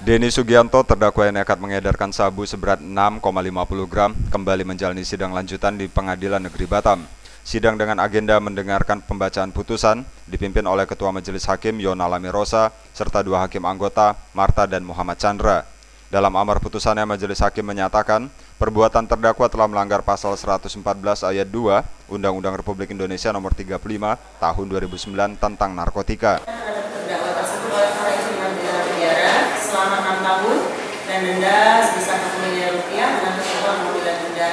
Denny Sugianto, terdakwa yang nekat mengedarkan sabu seberat 6,50 gram, kembali menjalani sidang lanjutan di Pengadilan Negeri Batam. Sidang dengan agenda mendengarkan pembacaan putusan dipimpin oleh Ketua Majelis Hakim Yona Lamirosa serta dua hakim anggota Marta dan Muhammad Chandra. Dalam amar putusannya Majelis Hakim menyatakan perbuatan terdakwa telah melanggar pasal 114 ayat 2 Undang-Undang Republik Indonesia nomor 35 tahun 2009 tentang narkotika. dengan denda sebesar satu miliar rupiah dengan ketentuan denda tidak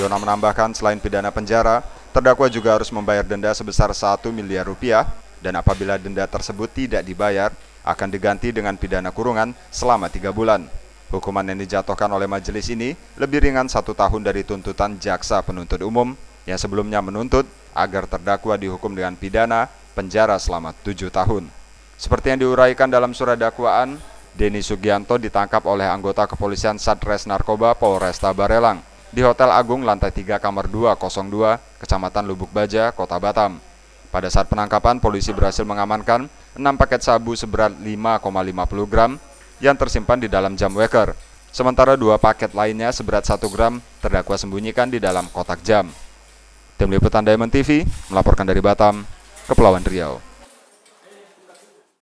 Yona menambahkan selain pidana penjara, terdakwa juga harus membayar denda sebesar 1 miliar rupiah dan apabila denda tersebut tidak dibayar, akan diganti dengan pidana kurungan selama 3 bulan. Hukuman yang dijatuhkan oleh majelis ini lebih ringan satu tahun dari tuntutan jaksa penuntut umum yang sebelumnya menuntut agar terdakwa dihukum dengan pidana penjara selama 7 tahun. Seperti yang diuraikan dalam surat dakwaan, Denny Sugianto ditangkap oleh anggota kepolisian Satres Narkoba Polresta Barelang di Hotel Agung lantai 3 kamar 202, Kecamatan Lubuk Baja, Kota Batam. Pada saat penangkapan, polisi berhasil mengamankan 6 paket sabu seberat 5,50 gram yang tersimpan di dalam jam waker. Sementara dua paket lainnya seberat 1 gram terdakwa sembunyikan di dalam kotak jam. Tim Liputan Diamond TV melaporkan dari Batam, Kepulauan Riau.